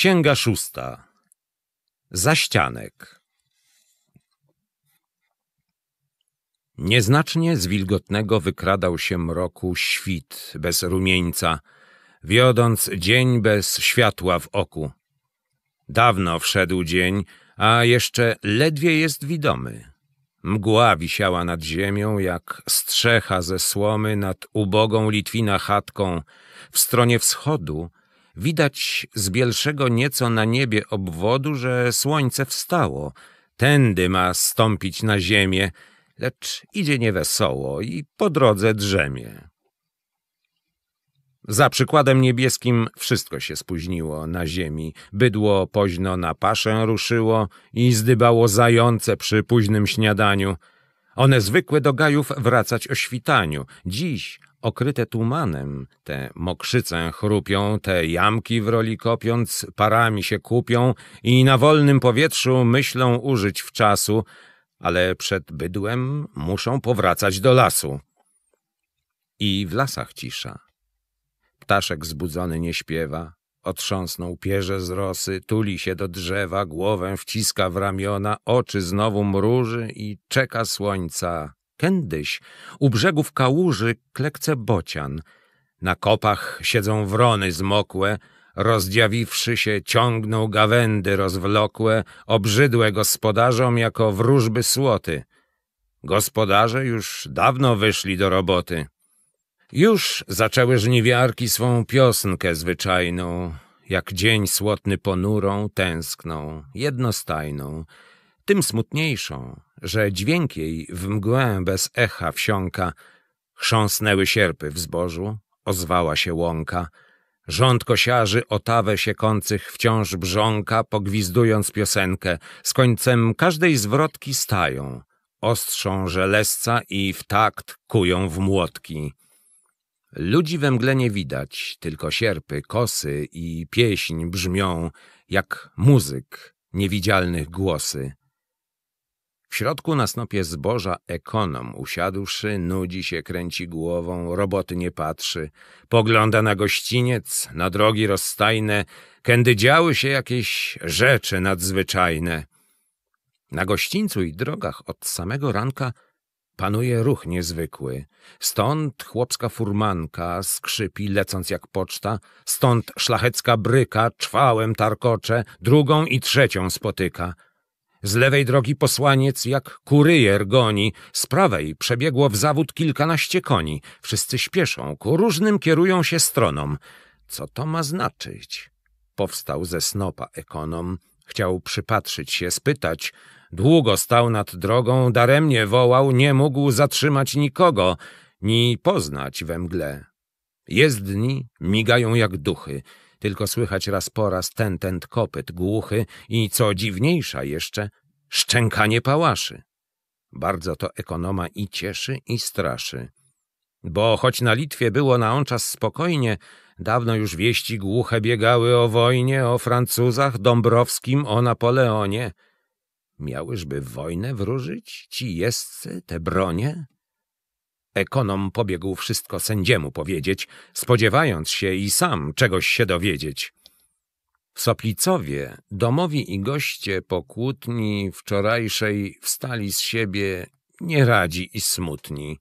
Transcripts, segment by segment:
Księga szósta. Zaścianek. Nieznacznie z wilgotnego wykradał się mroku świt bez rumieńca, wiodąc dzień bez światła w oku. Dawno wszedł dzień, a jeszcze ledwie jest widomy. Mgła wisiała nad ziemią, jak strzecha ze słomy nad ubogą Litwina chatką. W stronie wschodu Widać z bielszego nieco na niebie obwodu, że słońce wstało. Tędy ma stąpić na ziemię, lecz idzie niewesoło i po drodze drzemie. Za przykładem niebieskim wszystko się spóźniło na ziemi. Bydło późno na paszę ruszyło i zdybało zające przy późnym śniadaniu. One zwykłe do gajów wracać o świtaniu. Dziś okryte tumanem, te mokrzycę chrupią, te jamki w roli kopiąc, parami się kupią i na wolnym powietrzu myślą użyć w czasu, ale przed bydłem muszą powracać do lasu. I w lasach cisza. Ptaszek zbudzony nie śpiewa, otrząsnął pierze z rosy, tuli się do drzewa, głowę wciska w ramiona, oczy znowu mruży i czeka słońca Kędyś u brzegów kałuży klekce bocian. Na kopach siedzą wrony zmokłe, rozdziawiwszy się ciągną gawędy rozwlokłe, obrzydłe gospodarzom jako wróżby słoty. Gospodarze już dawno wyszli do roboty. Już zaczęły żniwiarki swą piosnkę zwyczajną, jak dzień słotny ponurą, tęskną, jednostajną, tym smutniejszą, że dźwięk jej w mgłę bez echa wsiąka, chrząsnęły sierpy w zbożu, ozwała się łąka, rząd kosiarzy otawę siekących wciąż brząka, pogwizdując piosenkę, z końcem każdej zwrotki stają, ostrzą żelesca i w takt kują w młotki. Ludzi we mgle nie widać, tylko sierpy, kosy i pieśń brzmią, jak muzyk, niewidzialnych głosy. W środku na snopie zboża ekonom, usiadłszy, nudzi się, kręci głową, roboty nie patrzy, pogląda na gościniec, na drogi rozstajne, kędy działy się jakieś rzeczy nadzwyczajne. Na gościńcu i drogach od samego ranka panuje ruch niezwykły. Stąd chłopska furmanka skrzypi, lecąc jak poczta, stąd szlachecka bryka czwałem tarkocze, drugą i trzecią spotyka – z lewej drogi posłaniec jak kuryjer goni, z prawej przebiegło w zawód kilkanaście koni. Wszyscy śpieszą, ku różnym kierują się stronom. Co to ma znaczyć? Powstał ze snopa ekonom. Chciał przypatrzyć się, spytać. Długo stał nad drogą, daremnie wołał, nie mógł zatrzymać nikogo, ni poznać we mgle. Jezdni migają jak duchy tylko słychać raz po raz ten ten kopyt głuchy i, co dziwniejsza jeszcze, szczękanie pałaszy. Bardzo to ekonoma i cieszy, i straszy. Bo choć na Litwie było na on czas spokojnie, dawno już wieści głuche biegały o wojnie, o Francuzach, Dąbrowskim, o Napoleonie. Miałyżby wojnę wróżyć ci jezdcy, te bronie? Ekonom pobiegł wszystko sędziemu powiedzieć, spodziewając się i sam czegoś się dowiedzieć. Soplicowie, domowi i goście po kłótni wczorajszej wstali z siebie nie radzi i smutni.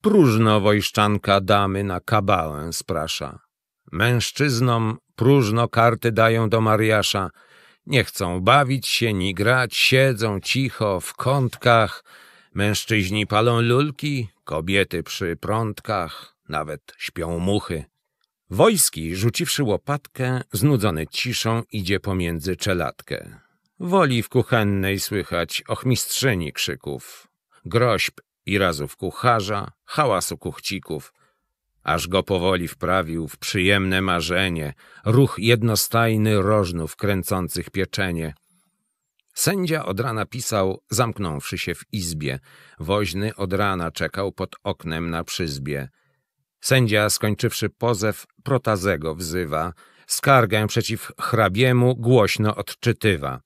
Próżno wojszczanka damy na kabałę sprasza. Mężczyznom próżno karty dają do Mariasza. Nie chcą bawić się ni grać, siedzą cicho w kątkach, Mężczyźni palą lulki, kobiety przy prądkach, nawet śpią muchy. Wojski, rzuciwszy łopatkę, znudzony ciszą, idzie pomiędzy czelatkę. Woli w kuchennej słychać ochmistrzyni krzyków, groźb i razów kucharza, hałasu kuchcików, aż go powoli wprawił w przyjemne marzenie ruch jednostajny rożnów kręcących pieczenie, Sędzia od rana pisał, zamknąwszy się w izbie. Woźny od rana czekał pod oknem na przyzbie. Sędzia, skończywszy pozew, protazego wzywa. Skargę przeciw hrabiemu głośno odczytywa.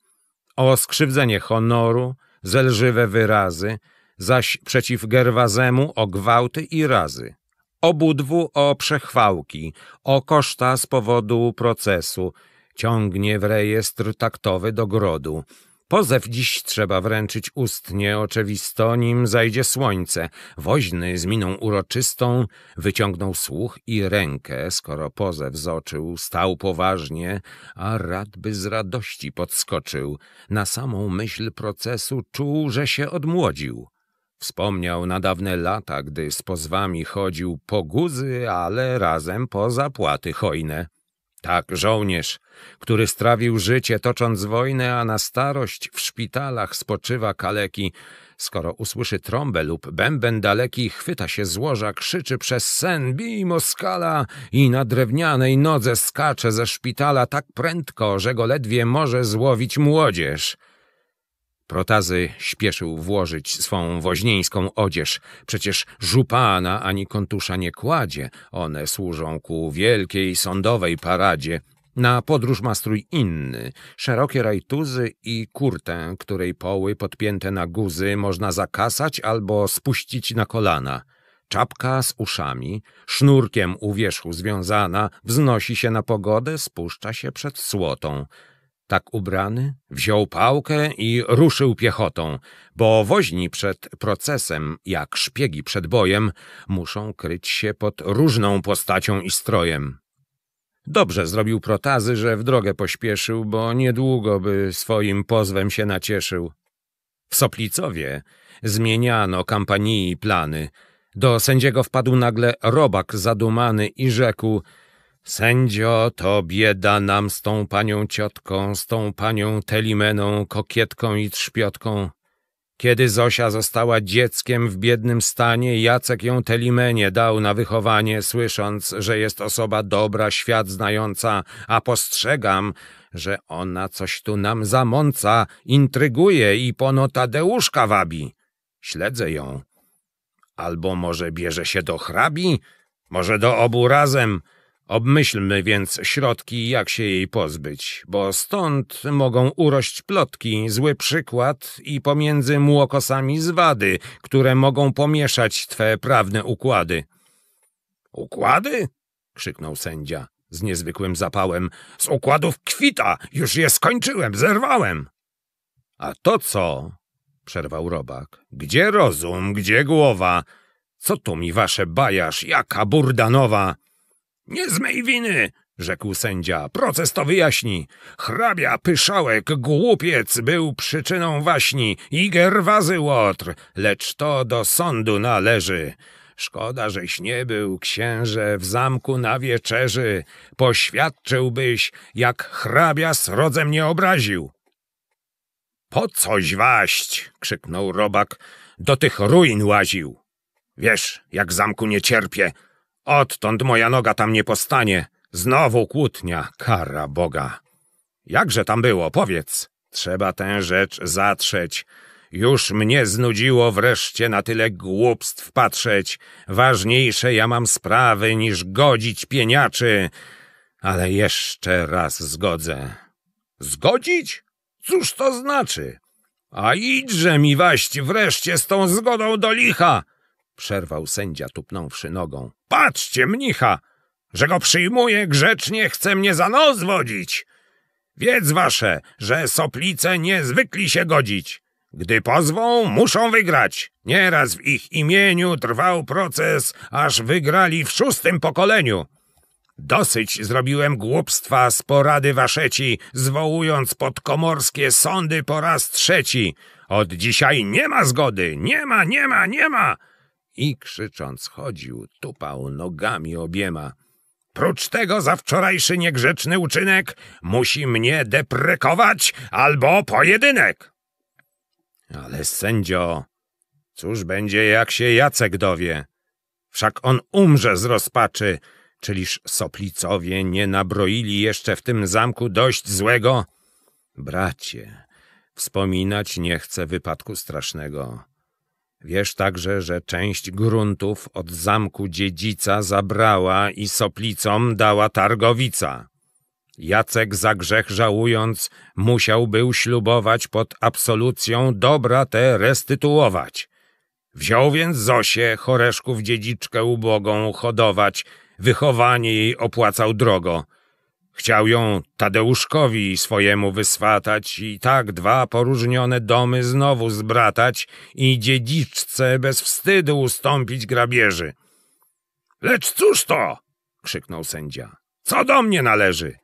O skrzywdzenie honoru, zelżywe wyrazy, zaś przeciw Gerwazemu o gwałty i razy. Obudwu o przechwałki, o koszta z powodu procesu. Ciągnie w rejestr taktowy do grodu Pozew dziś trzeba wręczyć ustnie, oczywisto, nim zajdzie słońce. Woźny z miną uroczystą wyciągnął słuch i rękę, skoro pozew zoczył, stał poważnie, a radby z radości podskoczył. Na samą myśl procesu czuł, że się odmłodził. Wspomniał na dawne lata, gdy z pozwami chodził po guzy, ale razem po zapłaty hojne. Tak, żołnierz, który strawił życie tocząc wojnę, a na starość w szpitalach spoczywa kaleki. Skoro usłyszy trąbę lub bęben daleki, chwyta się z łoża, krzyczy przez sen, bij Moskala i na drewnianej nodze skacze ze szpitala tak prędko, że go ledwie może złowić młodzież. Protazy śpieszył włożyć swą woźnieńską odzież. Przecież żupana ani kontusza nie kładzie. One służą ku wielkiej sądowej paradzie. Na podróż ma strój inny, szerokie rajtuzy i kurtę, której poły podpięte na guzy można zakasać albo spuścić na kolana. Czapka z uszami, sznurkiem u wierzchu związana, wznosi się na pogodę, spuszcza się przed słotą. Tak ubrany, wziął pałkę i ruszył piechotą, bo woźni przed procesem, jak szpiegi przed bojem, muszą kryć się pod różną postacią i strojem. Dobrze zrobił protazy, że w drogę pośpieszył, bo niedługo by swoim pozwem się nacieszył. W Soplicowie zmieniano kampanii i plany. Do sędziego wpadł nagle robak zadumany i rzekł – Sędzio, to bieda nam z tą panią ciotką, z tą panią Telimeną, kokietką i trzpiotką. Kiedy Zosia została dzieckiem w biednym stanie, Jacek ją Telimenie dał na wychowanie, słysząc, że jest osoba dobra, świat znająca, a postrzegam, że ona coś tu nam zamąca, intryguje i pono Tadeuszka wabi. Śledzę ją. Albo może bierze się do hrabi? Może do obu razem? Obmyślmy więc środki, jak się jej pozbyć, bo stąd mogą urość plotki, zły przykład i pomiędzy młokosami zwady, które mogą pomieszać twe prawne układy. Układy? krzyknął sędzia z niezwykłym zapałem. Z układów kwita! Już je skończyłem, zerwałem! A to co? przerwał robak. Gdzie rozum, gdzie głowa? Co tu mi wasze bajasz, jaka burdanowa? Nie z mej winy, rzekł sędzia. Proces to wyjaśni. Hrabia Pyszałek, głupiec, był przyczyną waśni i Gerwazy Łotr, lecz to do sądu należy. Szkoda, żeś nie był, księże, w zamku na wieczerzy. Poświadczyłbyś, jak hrabia z mnie nie obraził. Po coś waść, krzyknął robak, do tych ruin łaził. Wiesz, jak zamku nie cierpię, Odtąd moja noga tam nie postanie. Znowu kłótnia, kara Boga. Jakże tam było, powiedz. Trzeba tę rzecz zatrzeć. Już mnie znudziło wreszcie na tyle głupstw patrzeć. Ważniejsze ja mam sprawy niż godzić pieniaczy. Ale jeszcze raz zgodzę. Zgodzić? Cóż to znaczy? A idźże mi waść wreszcie z tą zgodą do licha! Przerwał sędzia tupnąwszy nogą. Patrzcie, mnicha, że go przyjmuje grzecznie, chce mnie za nos wodzić. Wiedz wasze, że soplice nie zwykli się godzić. Gdy pozwą, muszą wygrać. Nieraz w ich imieniu trwał proces, aż wygrali w szóstym pokoleniu. Dosyć zrobiłem głupstwa z porady waszeci, zwołując podkomorskie sądy po raz trzeci. Od dzisiaj nie ma zgody, nie ma, nie ma, nie ma i krzycząc chodził, tupał nogami obiema. Prócz tego za wczorajszy niegrzeczny uczynek musi mnie deprekować albo pojedynek. Ale sędzio, cóż będzie jak się Jacek dowie? Wszak on umrze z rozpaczy, czyliż soplicowie nie nabroili jeszcze w tym zamku dość złego? Bracie, wspominać nie chcę wypadku strasznego. Wiesz także, że część gruntów od zamku dziedzica zabrała i soplicom dała targowica. Jacek za grzech żałując musiał był ślubować pod absolucją dobra te restytuować. Wziął więc Zosię, choreszków dziedziczkę ubogą, hodować, wychowanie jej opłacał drogo. Chciał ją Tadeuszkowi swojemu wyswatać i tak dwa poróżnione domy znowu zbratać i dziedziczce bez wstydu ustąpić grabieży. Lecz cóż to? krzyknął sędzia. Co do mnie należy?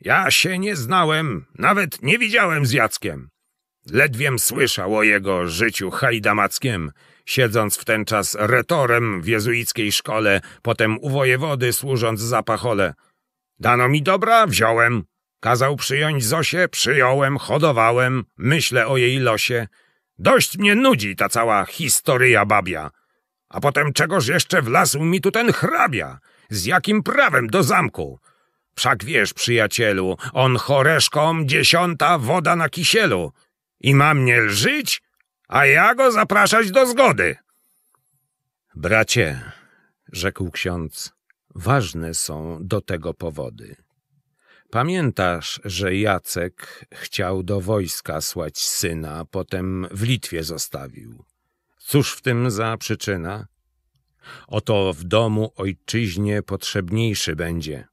Ja się nie znałem, nawet nie widziałem z Jackiem. Ledwiem słyszał o jego życiu hajdamackiem, siedząc w ten czas retorem w jezuickiej szkole, potem u wojewody służąc za pachole. Dano mi dobra, wziąłem. Kazał przyjąć Zosię, przyjąłem, hodowałem, myślę o jej losie. Dość mnie nudzi ta cała historia babia. A potem czegoż jeszcze wlazł mi tu ten hrabia? Z jakim prawem do zamku? Wszak wiesz, przyjacielu, on choreszkom dziesiąta woda na kisielu. I ma mnie lżyć, a ja go zapraszać do zgody. Bracie, rzekł ksiądz, Ważne są do tego powody. Pamiętasz, że Jacek chciał do wojska słać syna, potem w Litwie zostawił. Cóż w tym za przyczyna? Oto w domu ojczyźnie potrzebniejszy będzie.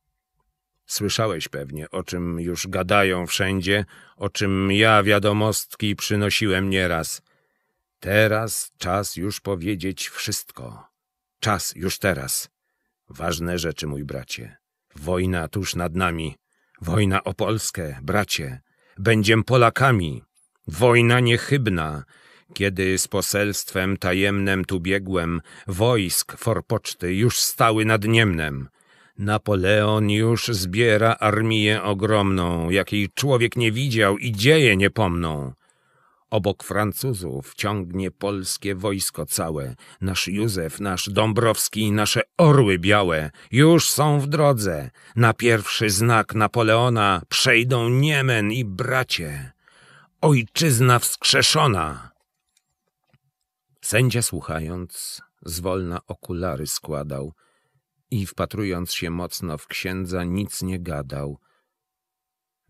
Słyszałeś pewnie, o czym już gadają wszędzie, o czym ja wiadomostki przynosiłem nieraz. Teraz czas już powiedzieć wszystko. Czas już teraz. Ważne rzeczy, mój bracie. Wojna tuż nad nami. Wojna o Polskę, bracie. Będziem Polakami. Wojna niechybna. Kiedy z poselstwem tajemnem tu biegłem, wojsk forpoczty już stały nad Niemnem. Napoleon już zbiera armię ogromną, jakiej człowiek nie widział i dzieje niepomną. Obok Francuzów ciągnie polskie wojsko całe. Nasz Józef, nasz Dąbrowski, nasze orły białe już są w drodze. Na pierwszy znak Napoleona przejdą Niemen i bracie. Ojczyzna wskrzeszona! Sędzia słuchając, zwolna okulary składał i wpatrując się mocno w księdza nic nie gadał –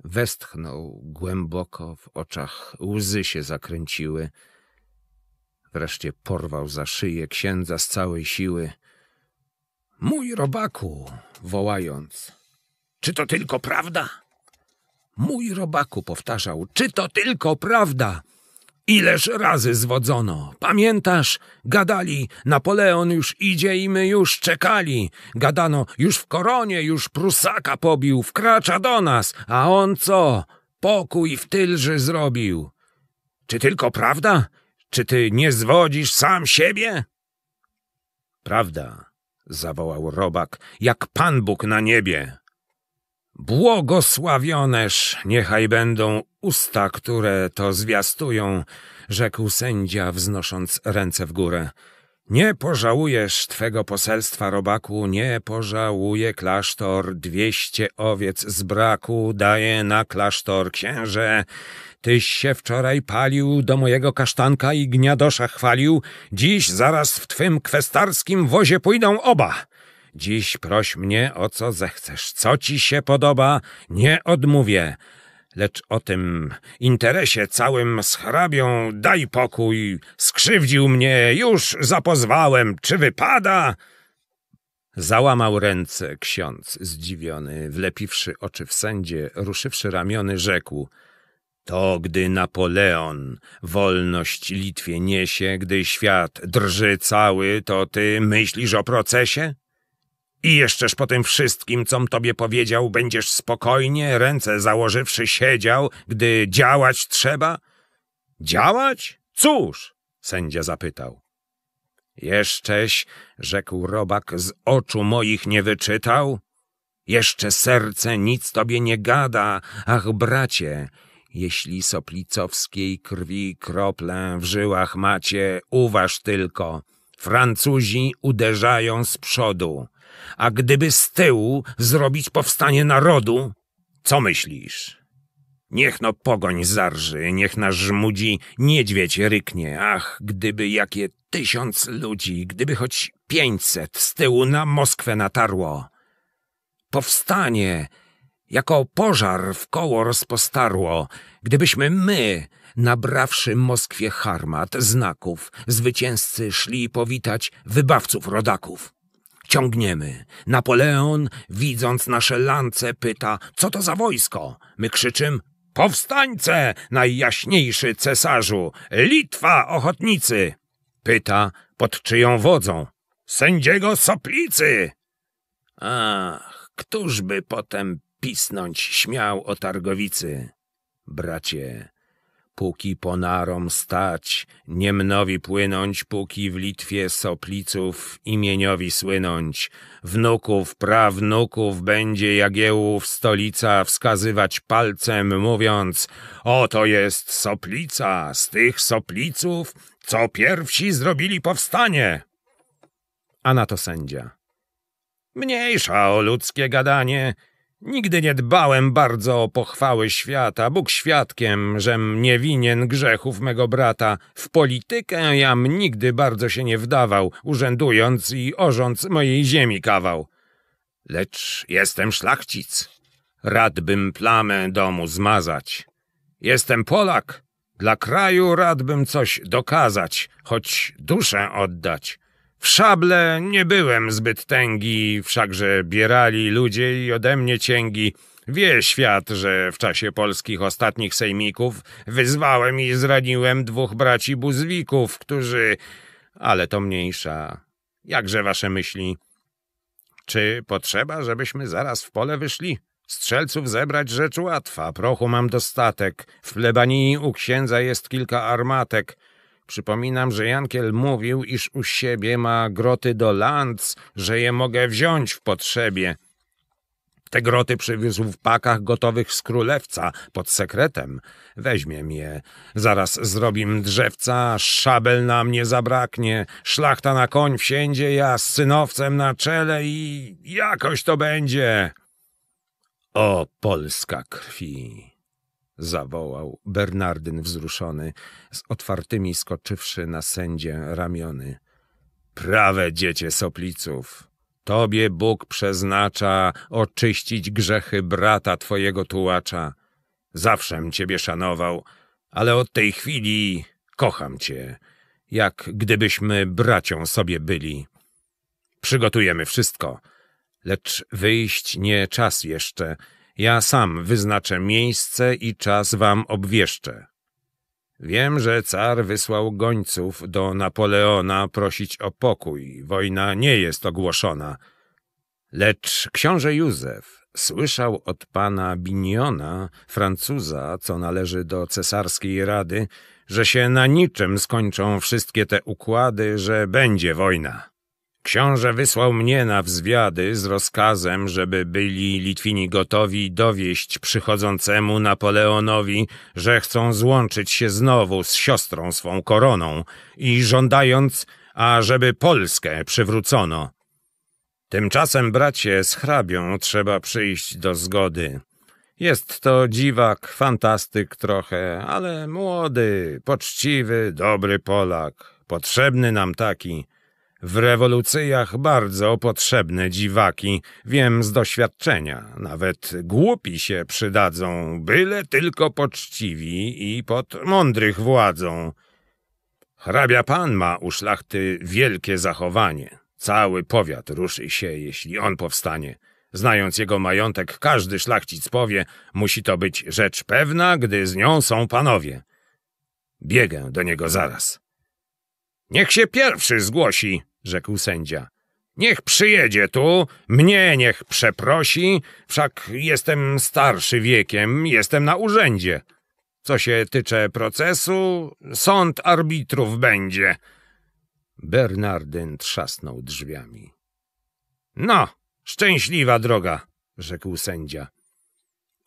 Westchnął głęboko, w oczach łzy się zakręciły. Wreszcie porwał za szyję księdza z całej siły. Mój robaku, wołając. Czy to tylko prawda? Mój robaku powtarzał, czy to tylko prawda? Ileż razy zwodzono. Pamiętasz? Gadali, Napoleon już idzie i my już czekali. Gadano, już w koronie, już Prusaka pobił, wkracza do nas. A on co? Pokój w tylży zrobił. Czy tylko prawda? Czy ty nie zwodzisz sam siebie? Prawda, zawołał robak, jak Pan Bóg na niebie. Błogosławioneż niechaj będą usta, które to zwiastują, rzekł sędzia, wznosząc ręce w górę. Nie pożałujesz twego poselstwa, robaku, nie pożałuje klasztor. Dwieście owiec z braku daje na klasztor, księże. Tyś się wczoraj palił do mojego kasztanka i gniadosza chwalił. Dziś zaraz w twym kwestarskim wozie pójdą oba. Dziś proś mnie o co zechcesz, co ci się podoba, nie odmówię. Lecz o tym interesie całym z hrabią daj pokój, skrzywdził mnie, już zapozwałem, czy wypada? Załamał ręce ksiądz, zdziwiony, wlepiwszy oczy w sędzie, ruszywszy ramiony, rzekł to gdy Napoleon wolność Litwie niesie, gdy świat drży cały, to ty myślisz o procesie? I jeszczeż po tym wszystkim, com tobie powiedział, będziesz spokojnie, ręce założywszy siedział, gdy działać trzeba? Działać? Cóż? Sędzia zapytał. Jeszcześ, rzekł robak, z oczu moich nie wyczytał? Jeszcze serce nic tobie nie gada, ach bracie, jeśli soplicowskiej krwi kroplę w żyłach macie, uważ tylko, Francuzi uderzają z przodu. A gdyby z tyłu zrobić powstanie narodu, co myślisz? Niech no pogoń zarży, niech nas żmudzi niedźwiedź ryknie. Ach, gdyby jakie tysiąc ludzi, gdyby choć pięćset z tyłu na Moskwę natarło. Powstanie, jako pożar w koło rozpostarło, gdybyśmy my, nabrawszy Moskwie harmat, znaków, zwycięzcy szli powitać wybawców rodaków. Ciągniemy. Napoleon, widząc nasze lance, pyta, co to za wojsko? My krzyczym, powstańce, najjaśniejszy cesarzu, Litwa, ochotnicy. Pyta, pod czyją wodzą? Sędziego Soplicy. Ach, któż by potem pisnąć śmiał o targowicy? Bracie, póki ponarom stać, niemnowi płynąć, póki w Litwie sopliców imieniowi słynąć. Wnuków, prawnuków będzie Jagiełów stolica wskazywać palcem, mówiąc, oto jest soplica, z tych sopliców, co pierwsi zrobili powstanie. A na to sędzia. Mniejsza o ludzkie gadanie, Nigdy nie dbałem bardzo o pochwały świata, Bóg świadkiem, żem nie winien grzechów mego brata. W politykę jam nigdy bardzo się nie wdawał, urzędując i orząc mojej ziemi kawał. Lecz jestem szlachcic, radbym plamę domu zmazać. Jestem Polak, dla kraju radbym coś dokazać, choć duszę oddać. W szable nie byłem zbyt tęgi, wszakże bierali ludzie i ode mnie cięgi. Wie świat, że w czasie polskich ostatnich sejmików wyzwałem i zraniłem dwóch braci buzwików, którzy... Ale to mniejsza. Jakże wasze myśli? Czy potrzeba, żebyśmy zaraz w pole wyszli? Strzelców zebrać rzecz łatwa, prochu mam dostatek. W plebanii u księdza jest kilka armatek. Przypominam, że Jankiel mówił, iż u siebie ma groty do lanc, że je mogę wziąć w potrzebie. Te groty przywiózł w pakach gotowych z królewca, pod sekretem. Weźmiem je. Zaraz zrobim drzewca, szabel na mnie zabraknie, szlachta na koń wsiędzie, ja z synowcem na czele i jakoś to będzie. O Polska krwi! zawołał Bernardyn wzruszony, z otwartymi skoczywszy na sędzie ramiony. Prawe dziecię sopliców! Tobie Bóg przeznacza oczyścić grzechy brata twojego tułacza. Zawszem ciebie szanował, ale od tej chwili kocham cię, jak gdybyśmy bracią sobie byli. Przygotujemy wszystko, lecz wyjść nie czas jeszcze – ja sam wyznaczę miejsce i czas wam obwieszczę. Wiem, że car wysłał gońców do Napoleona prosić o pokój. Wojna nie jest ogłoszona. Lecz książę Józef słyszał od pana Biniona, Francuza, co należy do cesarskiej rady, że się na niczym skończą wszystkie te układy, że będzie wojna. Książę wysłał mnie na wzwiady z rozkazem, żeby byli Litwini gotowi dowieść przychodzącemu Napoleonowi, że chcą złączyć się znowu z siostrą swą koroną i żądając, ażeby Polskę przywrócono. Tymczasem, bracie, z hrabią trzeba przyjść do zgody. Jest to dziwak, fantastyk trochę, ale młody, poczciwy, dobry Polak. Potrzebny nam taki. W rewolucjach bardzo potrzebne dziwaki, wiem z doświadczenia. Nawet głupi się przydadzą, byle tylko poczciwi i pod mądrych władzą. Hrabia pan ma u szlachty wielkie zachowanie. Cały powiat ruszy się, jeśli on powstanie. Znając jego majątek, każdy szlachcic powie, musi to być rzecz pewna, gdy z nią są panowie. Biegę do niego zaraz. Niech się pierwszy zgłosi, rzekł sędzia. Niech przyjedzie tu, mnie niech przeprosi, wszak jestem starszy wiekiem, jestem na urzędzie. Co się tycze procesu, sąd arbitrów będzie. Bernardyn trzasnął drzwiami. No, szczęśliwa droga, rzekł sędzia.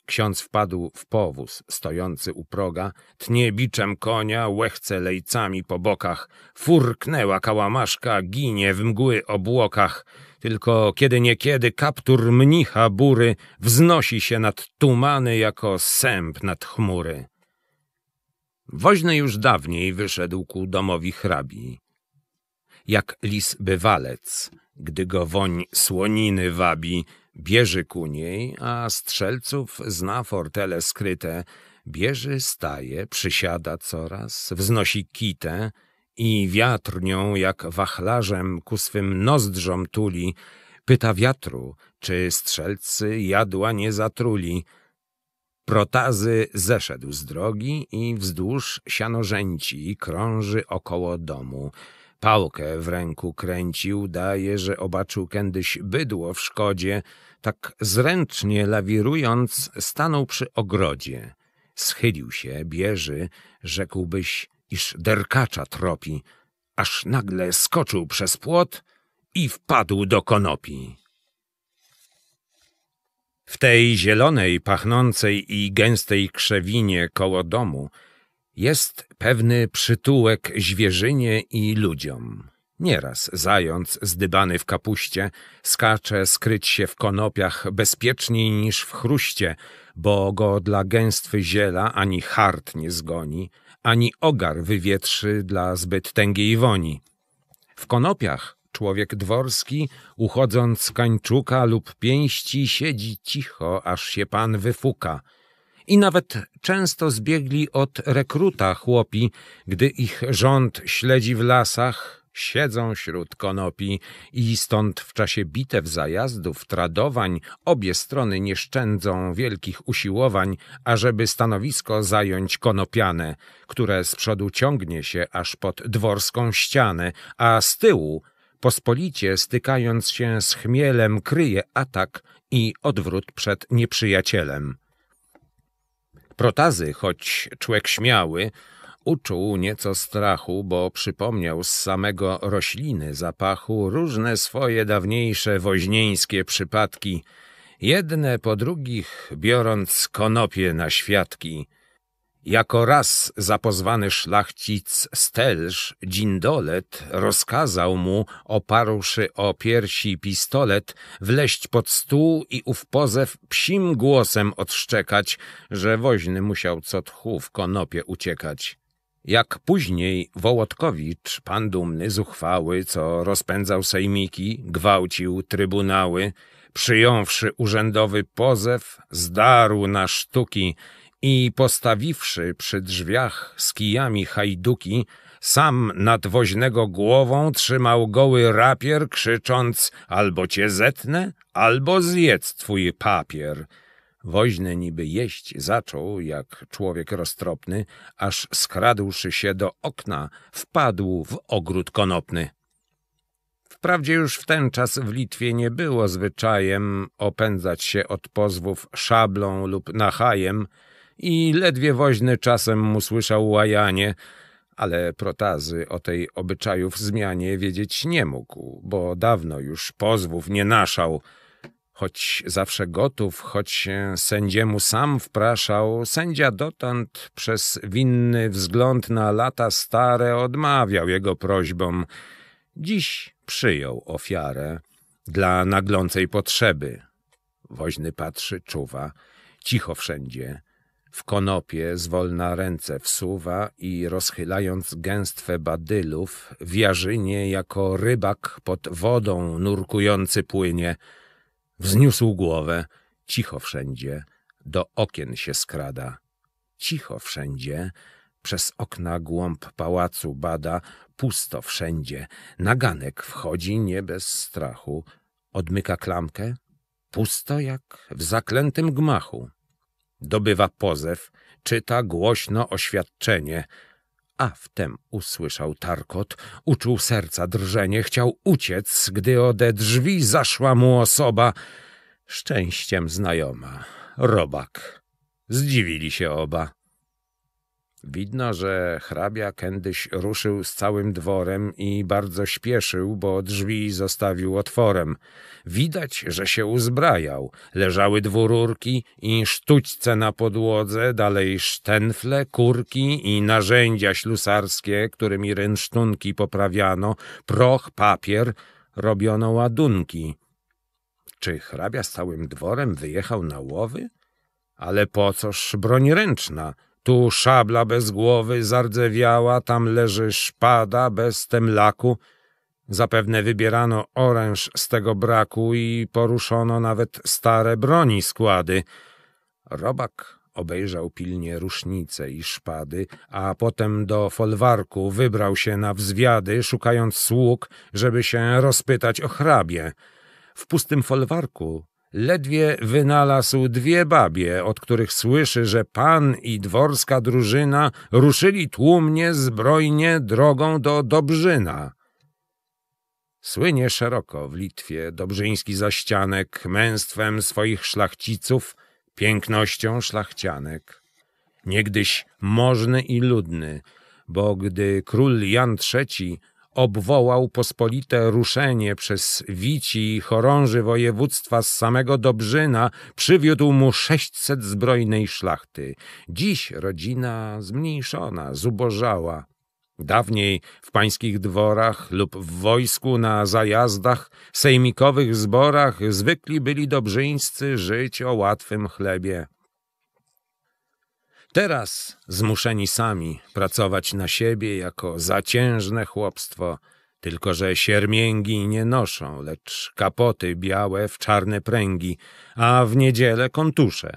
Ksiądz wpadł w powóz, stojący u proga, tnie biczem konia, łechce lejcami po bokach. Furknęła kałamaszka, ginie w mgły obłokach. Tylko kiedy niekiedy kaptur mnicha bury wznosi się nad tumany jako sęp nad chmury. Woźny już dawniej wyszedł ku domowi hrabi. Jak lis bywalec, gdy go woń słoniny wabi, Bieży ku niej, a strzelców zna fortele skryte. Bieży staje, przysiada coraz, wznosi kitę i wiatr nią jak wachlarzem ku swym nozdrzom tuli. Pyta wiatru, czy strzelcy jadła nie zatruli. Protazy zeszedł z drogi i wzdłuż sianorzęci krąży około domu. Pałkę w ręku kręcił, daje, że obaczył kiedyś bydło w szkodzie. Tak zręcznie lawirując, stanął przy ogrodzie. Schylił się, bieży, rzekłbyś, iż derkacza tropi, aż nagle skoczył przez płot i wpadł do konopi. W tej zielonej, pachnącej i gęstej krzewinie koło domu – jest pewny przytułek zwierzynie i ludziom. Nieraz zając zdybany w kapuście skacze skryć się w konopiach bezpieczniej niż w chruście, bo go dla gęstwy ziela ani hart nie zgoni, ani ogar wywietrzy dla zbyt tęgiej woni. W konopiach człowiek dworski, uchodząc z kańczuka lub pięści, siedzi cicho, aż się pan wyfuka – i nawet często zbiegli od rekruta chłopi, gdy ich rząd śledzi w lasach, siedzą śród konopi i stąd w czasie bitew, zajazdów, tradowań obie strony nie szczędzą wielkich usiłowań, ażeby stanowisko zająć konopiane, które z przodu ciągnie się aż pod dworską ścianę, a z tyłu pospolicie stykając się z chmielem kryje atak i odwrót przed nieprzyjacielem. Protazy, choć człek śmiały, uczuł nieco strachu, bo przypomniał z samego rośliny zapachu różne swoje dawniejsze woźnieńskie przypadki, jedne po drugich biorąc konopie na świadki. Jako raz zapozwany szlachcic Stelż, Dzindolet, rozkazał mu, oparłszy o piersi pistolet, wleść pod stół i ów pozew psim głosem odszczekać, że woźny musiał co tchu w konopie uciekać. Jak później Wołodkowicz, pan dumny, zuchwały, co rozpędzał sejmiki, gwałcił trybunały, przyjąwszy urzędowy pozew, zdarł na sztuki i postawiwszy przy drzwiach z kijami hajduki, sam nad woźnego głową trzymał goły rapier, krzycząc albo cię zetnę, albo zjedz twój papier. Woźny niby jeść zaczął, jak człowiek roztropny, aż skradłszy się do okna, wpadł w ogród konopny. Wprawdzie już w ten czas w Litwie nie było zwyczajem opędzać się od pozwów szablą lub nachajem, i ledwie woźny czasem mu słyszał łajanie, ale protazy o tej obyczajów zmianie wiedzieć nie mógł, bo dawno już pozwów nie naszał. Choć zawsze gotów, choć się sędziemu sam wpraszał, sędzia dotąd przez winny wzgląd na lata stare odmawiał jego prośbom. Dziś przyjął ofiarę dla naglącej potrzeby. Woźny patrzy, czuwa, cicho wszędzie, w konopie zwolna ręce wsuwa i rozchylając gęstwę badylów, w jarzynie jako rybak pod wodą nurkujący płynie. Wzniósł głowę, cicho wszędzie, do okien się skrada. Cicho wszędzie, przez okna głąb pałacu bada, pusto wszędzie. Naganek wchodzi nie bez strachu, odmyka klamkę, pusto jak w zaklętym gmachu dobywa pozew, czyta głośno oświadczenie. A wtem usłyszał tarkot, uczuł serca drżenie, chciał uciec, gdy ode drzwi zaszła mu osoba, szczęściem znajoma, robak. Zdziwili się oba. Widno, że hrabia kiedyś ruszył z całym dworem i bardzo śpieszył, bo drzwi zostawił otworem. Widać, że się uzbrajał. Leżały dwururki i sztućce na podłodze, dalej sztenfle, kurki i narzędzia ślusarskie, którymi rynsztunki poprawiano, proch, papier, robiono ładunki. Czy hrabia z całym dworem wyjechał na łowy? Ale po coż broń ręczna? Tu szabla bez głowy zardzewiała, tam leży szpada bez temlaku. Zapewne wybierano oręż z tego braku i poruszono nawet stare broni składy. Robak obejrzał pilnie rusznice i szpady, a potem do folwarku wybrał się na wzwiady, szukając sług, żeby się rozpytać o hrabie. W pustym folwarku ledwie wynalazł dwie babie, od których słyszy, że pan i dworska drużyna ruszyli tłumnie, zbrojnie drogą do Dobrzyna. Słynie szeroko w Litwie dobrzyński zaścianek męstwem swoich szlachciców, pięknością szlachcianek. Niegdyś możny i ludny, bo gdy król Jan III obwołał pospolite ruszenie przez wici i chorąży województwa z samego Dobrzyna, przywiódł mu sześćset zbrojnej szlachty. Dziś rodzina zmniejszona, zubożała. Dawniej w pańskich dworach lub w wojsku na zajazdach, sejmikowych zborach zwykli byli dobrzyńscy żyć o łatwym chlebie. Teraz zmuszeni sami pracować na siebie jako zaciężne chłopstwo, tylko że siermięgi nie noszą, lecz kapoty białe w czarne pręgi, a w niedzielę kontusze.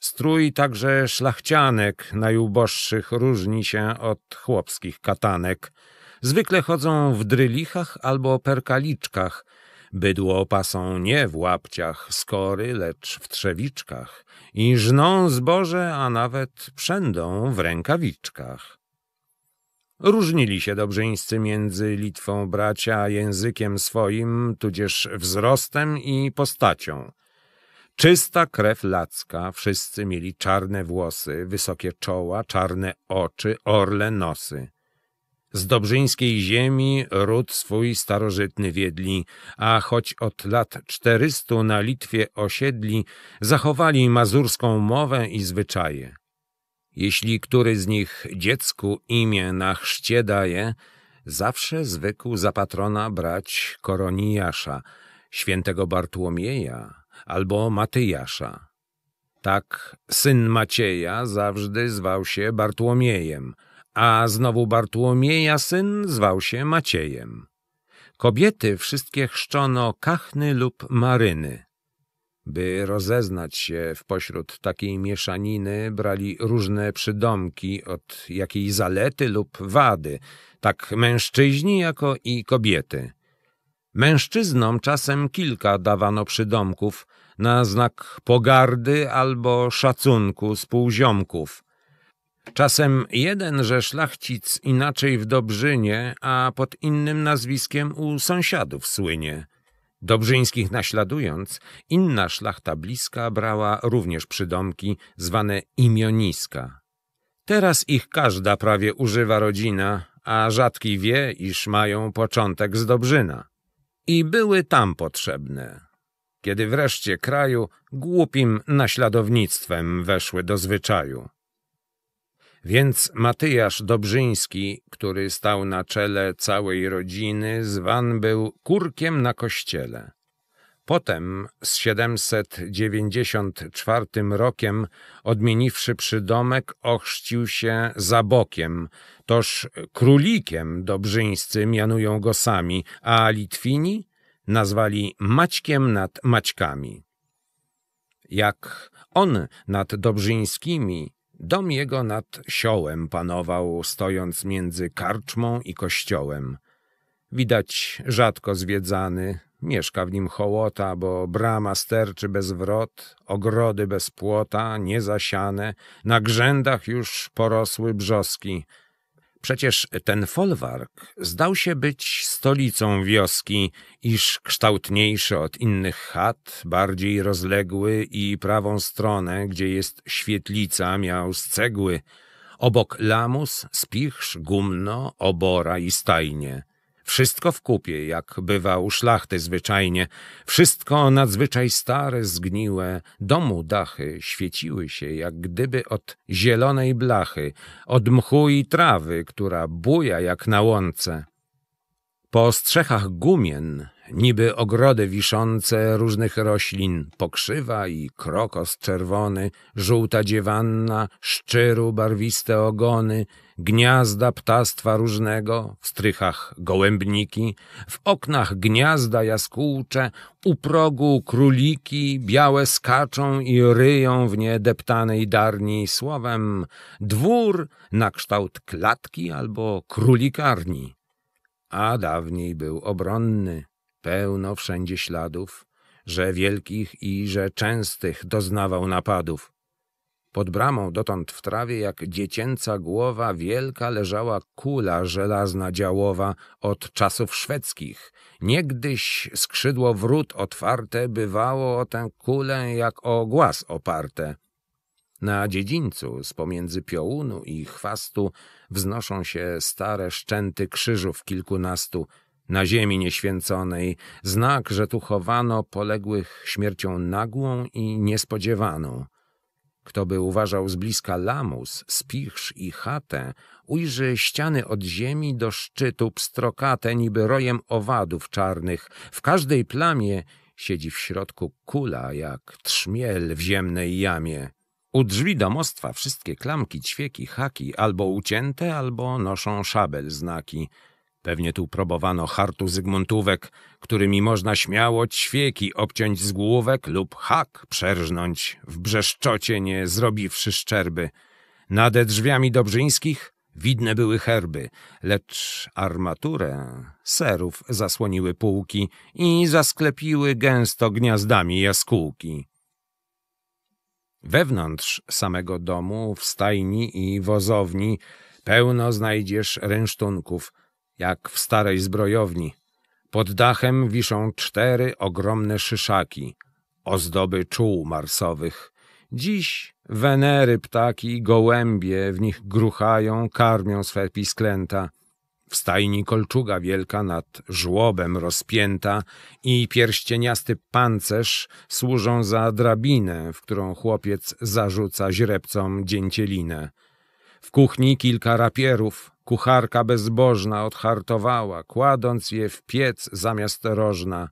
Strój także szlachcianek najuboższych różni się od chłopskich katanek. Zwykle chodzą w drylichach albo perkaliczkach – Bydło pasą nie w łapciach skory, lecz w trzewiczkach i żną zboże, a nawet przędą w rękawiczkach. Różnili się dobrzyńscy między Litwą bracia językiem swoim, tudzież wzrostem i postacią. Czysta krew lacka, wszyscy mieli czarne włosy, wysokie czoła, czarne oczy, orle nosy. Z dobrzyńskiej ziemi ród swój starożytny wiedli, a choć od lat 400 na Litwie osiedli, zachowali mazurską mowę i zwyczaje. Jeśli który z nich dziecku imię na chrzcie daje, zawsze zwykł za patrona brać koronijasza, świętego Bartłomieja albo Matyjasza. Tak syn Macieja zawsze zwał się Bartłomiejem – a znowu Bartłomieja syn zwał się Maciejem. Kobiety wszystkie chrzczono kachny lub maryny. By rozeznać się w pośród takiej mieszaniny, brali różne przydomki od jakiej zalety lub wady, tak mężczyźni jako i kobiety. Mężczyznom czasem kilka dawano przydomków na znak pogardy albo szacunku półziomków. Czasem jeden że szlachcic inaczej w Dobrzynie, a pod innym nazwiskiem u sąsiadów słynie. Dobrzyńskich naśladując, inna szlachta bliska brała również przydomki zwane imioniska. Teraz ich każda prawie używa rodzina, a rzadki wie, iż mają początek z Dobrzyna. I były tam potrzebne. Kiedy wreszcie kraju głupim naśladownictwem weszły do zwyczaju. Więc Matyjasz Dobrzyński, który stał na czele całej rodziny, zwan był kurkiem na kościele. Potem z 794 rokiem, odmieniwszy przydomek, ochrzcił się za bokiem. toż królikiem dobrzyńscy mianują go sami, a Litwini nazwali Maćkiem nad Maćkami. Jak on nad Dobrzyńskimi Dom jego nad siołem panował, stojąc między karczmą i kościołem. Widać rzadko zwiedzany, mieszka w nim hołota, bo brama sterczy bez wrot, ogrody bez płota, niezasiane, na grzędach już porosły brzoski – Przecież ten folwark zdał się być stolicą wioski, iż kształtniejszy od innych chat, bardziej rozległy i prawą stronę, gdzie jest świetlica, miał z cegły, obok lamus, spichrz, gumno, obora i stajnie. Wszystko w kupie, jak bywa u szlachty zwyczajnie, wszystko nadzwyczaj stare, zgniłe, domu dachy świeciły się, jak gdyby od zielonej blachy, od mchu i trawy, która buja jak na łące. Po strzechach gumien niby ogrody wiszące różnych roślin, pokrzywa i krokos czerwony, żółta dziewanna, szczyru barwiste ogony, gniazda ptastwa różnego, w strychach gołębniki, w oknach gniazda jaskółcze, u progu króliki białe skaczą i ryją w niedeptanej darni, słowem dwór na kształt klatki albo królikarni. A dawniej był obronny Pełno wszędzie śladów, że wielkich i że częstych doznawał napadów. Pod bramą dotąd w trawie jak dziecięca głowa wielka leżała kula żelazna działowa od czasów szwedzkich. Niegdyś skrzydło wrót otwarte bywało o tę kulę jak o głaz oparte. Na dziedzińcu z pomiędzy piołunu i chwastu wznoszą się stare szczęty krzyżów kilkunastu, na ziemi nieświęconej, znak, że tu chowano poległych śmiercią nagłą i niespodziewaną. Kto by uważał z bliska Lamus, Spichrz i Chatę, ujrzy ściany od ziemi do szczytu pstrokate niby rojem owadów czarnych. W każdej plamie siedzi w środku kula jak trzmiel w ziemnej jamie. U drzwi domostwa wszystkie klamki, ćwieki, haki albo ucięte, albo noszą szabel znaki – Pewnie tu probowano hartu zygmuntówek, którymi można śmiało ćwieki obciąć z główek lub hak przerżnąć, w brzeszczocie nie zrobiwszy szczerby. Nade drzwiami dobrzyńskich widne były herby, lecz armaturę serów zasłoniły półki i zasklepiły gęsto gniazdami jaskółki. Wewnątrz samego domu, w stajni i wozowni pełno znajdziesz rynsztunków – jak w starej zbrojowni. Pod dachem wiszą cztery ogromne szyszaki, ozdoby czuł marsowych. Dziś wenery, ptaki i gołębie w nich gruchają, karmią swe pisklęta. W stajni kolczuga wielka nad żłobem rozpięta i pierścieniasty pancerz służą za drabinę, w którą chłopiec zarzuca źrebcom dzięcielinę. W kuchni kilka rapierów, Kucharka bezbożna odhartowała, kładąc je w piec zamiast rożna.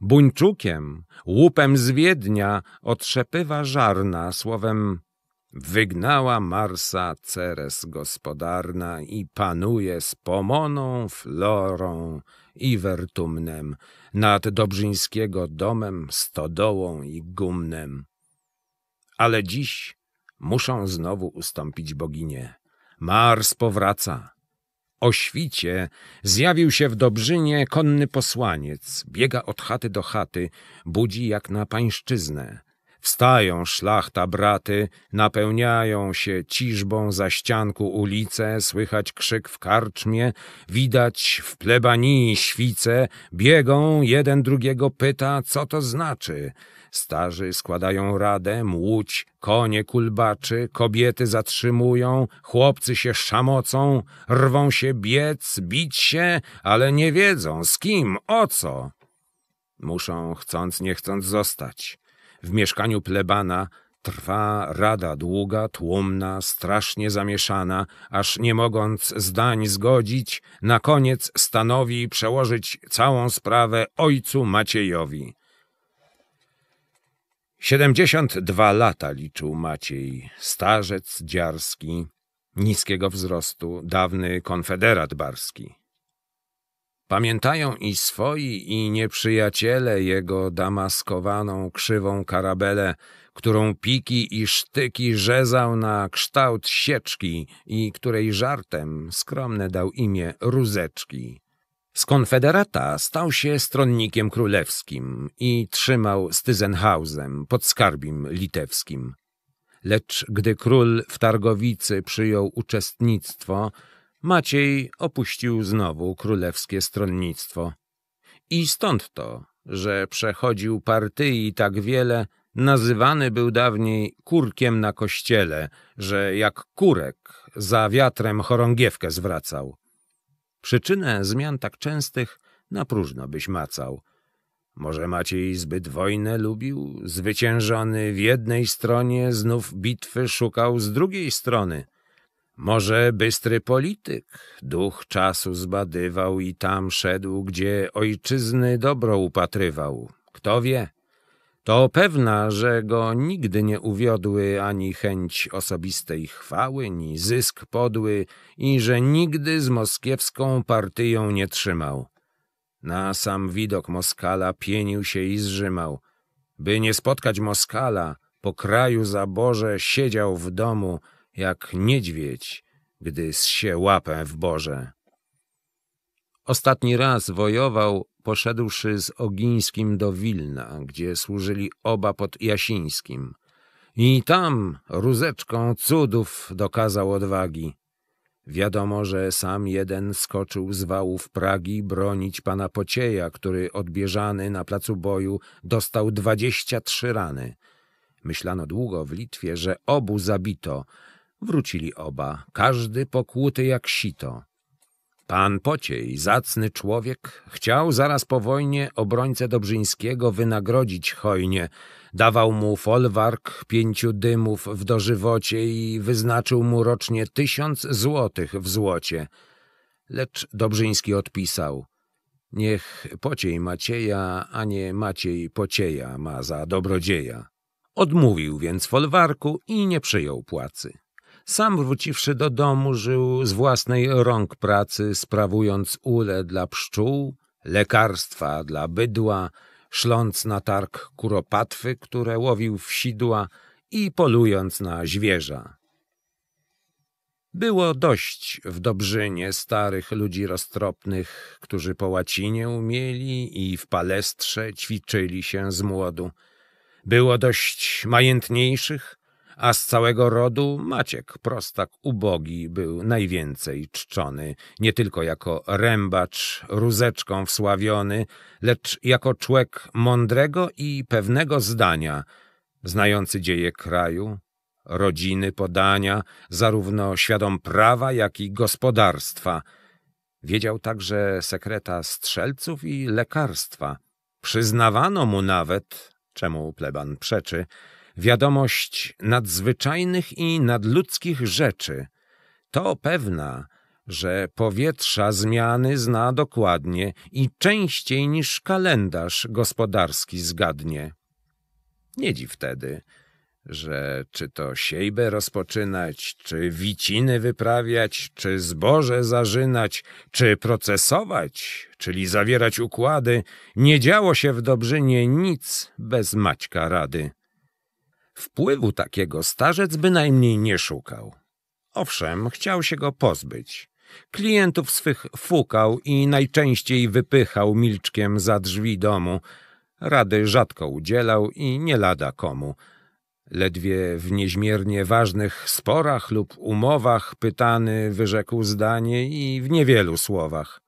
Buńczukiem, łupem z Wiednia otrzepywa żarna, słowem wygnała Marsa Ceres gospodarna i panuje z Pomoną, Florą i Wertumnem nad Dobrzyńskiego domem, stodołą i gumnem. Ale dziś muszą znowu ustąpić boginie. Mars powraca. O świcie zjawił się w Dobrzynie konny posłaniec. Biega od chaty do chaty, budzi jak na pańszczyznę. Wstają szlachta braty, napełniają się ciżbą za ścianku ulice, słychać krzyk w karczmie, widać w plebanii świce, biegą, jeden drugiego pyta, co to znaczy. Starzy składają radę, młódź, konie kulbaczy, kobiety zatrzymują, chłopcy się szamocą, rwą się biec, bić się, ale nie wiedzą z kim, o co. Muszą chcąc nie chcąc zostać. W mieszkaniu plebana trwa rada długa, tłumna, strasznie zamieszana, aż nie mogąc zdań zgodzić, na koniec stanowi przełożyć całą sprawę ojcu Maciejowi. Siedemdziesiąt dwa lata liczył Maciej, starzec dziarski, niskiego wzrostu, dawny konfederat barski. Pamiętają i swoi, i nieprzyjaciele jego damaskowaną krzywą karabelę, którą piki i sztyki rzezał na kształt sieczki i której żartem skromne dał imię Rózeczki. Z konfederata stał się stronnikiem królewskim i trzymał z Tyzenhausem pod skarbim litewskim. Lecz gdy król w Targowicy przyjął uczestnictwo, Maciej opuścił znowu królewskie stronnictwo. I stąd to, że przechodził partyi tak wiele, nazywany był dawniej kurkiem na kościele, że jak kurek za wiatrem chorągiewkę zwracał. Przyczynę zmian tak częstych na próżno byś macał. Może Maciej zbyt wojnę lubił? Zwyciężony w jednej stronie znów bitwy szukał z drugiej strony – może bystry polityk, duch czasu zbadywał i tam szedł, gdzie ojczyzny dobro upatrywał. Kto wie? To pewna, że go nigdy nie uwiodły ani chęć osobistej chwały, ni zysk podły i że nigdy z moskiewską partyją nie trzymał. Na sam widok Moskala pienił się i zrzymał. By nie spotkać Moskala, po kraju zaborze siedział w domu – jak niedźwiedź, gdy zsie łapę w Boże. Ostatni raz wojował, poszedłszy z Ogińskim do Wilna, gdzie służyli oba pod Jasińskim. I tam rózeczką cudów dokazał odwagi. Wiadomo, że sam jeden skoczył z wałów Pragi bronić pana Pocieja, który odbieżany na placu boju dostał dwadzieścia trzy rany. Myślano długo w Litwie, że obu zabito, Wrócili oba, każdy pokłuty jak sito. Pan Pociej, zacny człowiek, chciał zaraz po wojnie obrońcę Dobrzyńskiego wynagrodzić hojnie. Dawał mu folwark pięciu dymów w dożywocie i wyznaczył mu rocznie tysiąc złotych w złocie. Lecz Dobrzyński odpisał. Niech Pociej Macieja, a nie Maciej Pocieja ma za dobrodzieja. Odmówił więc folwarku i nie przyjął płacy. Sam wróciwszy do domu, żył z własnej rąk pracy, sprawując ulę dla pszczół, lekarstwa dla bydła, szląc na targ kuropatwy, które łowił w sidła i polując na zwierza. Było dość w Dobrzynie starych ludzi roztropnych, którzy po łacinie umieli i w palestrze ćwiczyli się z młodu. Było dość majętniejszych, a z całego rodu Maciek Prostak Ubogi był najwięcej czczony, nie tylko jako rębacz rózeczką wsławiony, lecz jako człek mądrego i pewnego zdania, znający dzieje kraju, rodziny podania, zarówno świadom prawa, jak i gospodarstwa. Wiedział także sekreta strzelców i lekarstwa. Przyznawano mu nawet, czemu pleban przeczy, wiadomość nadzwyczajnych i nadludzkich rzeczy, to pewna, że powietrza zmiany zna dokładnie i częściej niż kalendarz gospodarski zgadnie. Nie dziw wtedy, że czy to siejbę rozpoczynać, czy wiciny wyprawiać, czy zboże zarzynać, czy procesować, czyli zawierać układy, nie działo się w Dobrzynie nic bez Maćka rady. Wpływu takiego starzec bynajmniej nie szukał. Owszem, chciał się go pozbyć. Klientów swych fukał i najczęściej wypychał milczkiem za drzwi domu. Rady rzadko udzielał i nie lada komu. Ledwie w nieźmiernie ważnych sporach lub umowach pytany wyrzekł zdanie i w niewielu słowach.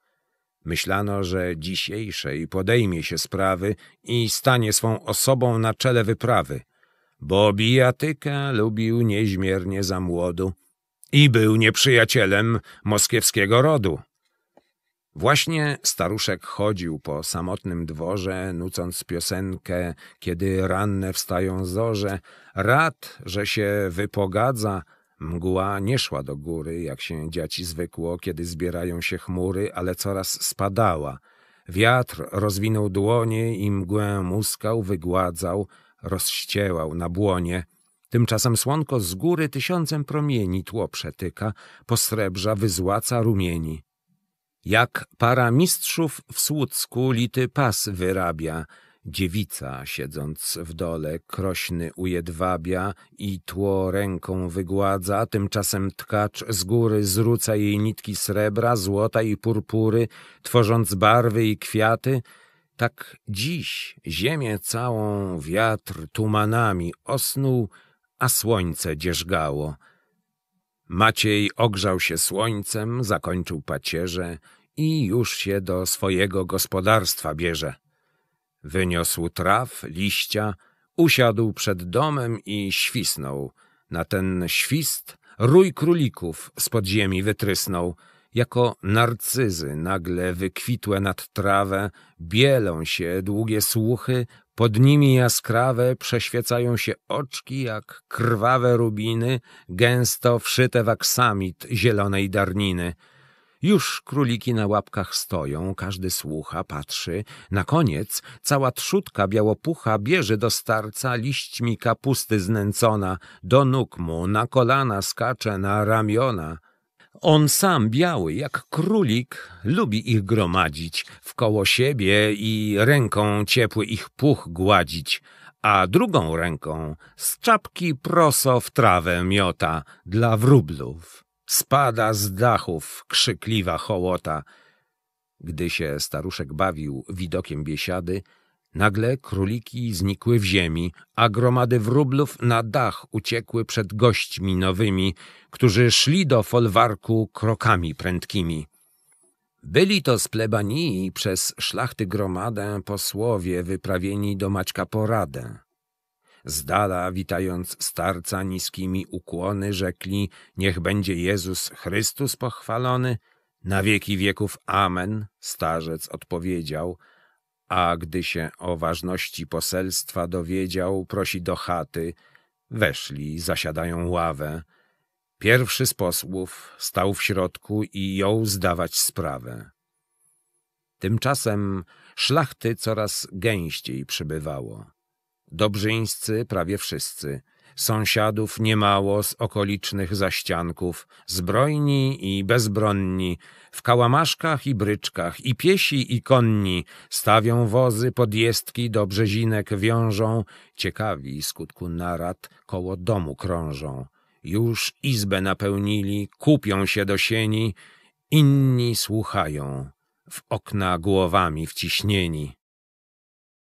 Myślano, że dzisiejszej podejmie się sprawy i stanie swą osobą na czele wyprawy – bo bijatyka lubił nieźmiernie za młodu i był nieprzyjacielem moskiewskiego rodu. Właśnie staruszek chodził po samotnym dworze, nucąc piosenkę, kiedy ranne wstają zorze, rad, że się wypogadza. Mgła nie szła do góry, jak się dziaci zwykło, kiedy zbierają się chmury, ale coraz spadała. Wiatr rozwinął dłonie i mgłę muskał, wygładzał, rozściełał na błonie. Tymczasem słonko z góry tysiącem promieni tło przetyka, posrebrza, wyzłaca rumieni. Jak para mistrzów w Słucku lity pas wyrabia, dziewica siedząc w dole krośny ujedwabia i tło ręką wygładza, tymczasem tkacz z góry zrzuca jej nitki srebra, złota i purpury, tworząc barwy i kwiaty – tak dziś ziemię całą wiatr tumanami osnuł, a słońce dzierżgało. Maciej ogrzał się słońcem, zakończył pacierze i już się do swojego gospodarstwa bierze. Wyniósł traw, liścia, usiadł przed domem i świsnął. Na ten świst rój królików z podziemi wytrysnął – jako narcyzy nagle wykwitłe nad trawę, bielą się długie słuchy, pod nimi jaskrawe przeświecają się oczki jak krwawe rubiny, gęsto wszyte w aksamit zielonej darniny. Już króliki na łapkach stoją, każdy słucha, patrzy. Na koniec cała trzutka białopucha bierze do starca liśćmi kapusty znęcona, do nóg mu, na kolana skacze, na ramiona – on sam, biały, jak królik, lubi ich gromadzić wkoło siebie i ręką ciepły ich puch gładzić, a drugą ręką z czapki proso w trawę miota dla wróblów. Spada z dachów krzykliwa hołota. Gdy się staruszek bawił widokiem biesiady, Nagle króliki znikły w ziemi, a gromady wróblów na dach uciekły przed gośćmi nowymi, którzy szli do folwarku krokami prędkimi. Byli to z plebanii przez szlachty gromadę posłowie wyprawieni do Maćka poradę. Z dala, witając starca niskimi ukłony, rzekli, niech będzie Jezus Chrystus pochwalony. Na wieki wieków Amen, starzec odpowiedział – a gdy się o ważności poselstwa dowiedział, prosi do chaty, weszli, zasiadają ławę. Pierwszy z posłów stał w środku i jął zdawać sprawę. Tymczasem szlachty coraz gęściej przybywało. Dobrzyńscy prawie wszyscy, sąsiadów niemało z okolicznych zaścianków, zbrojni i bezbronni, w kałamaszkach i bryczkach, i piesi i konni, stawią wozy, podjezdki do brzezinek wiążą, ciekawi skutku narad koło domu krążą. Już izbę napełnili, kupią się do sieni, inni słuchają, w okna głowami wciśnieni.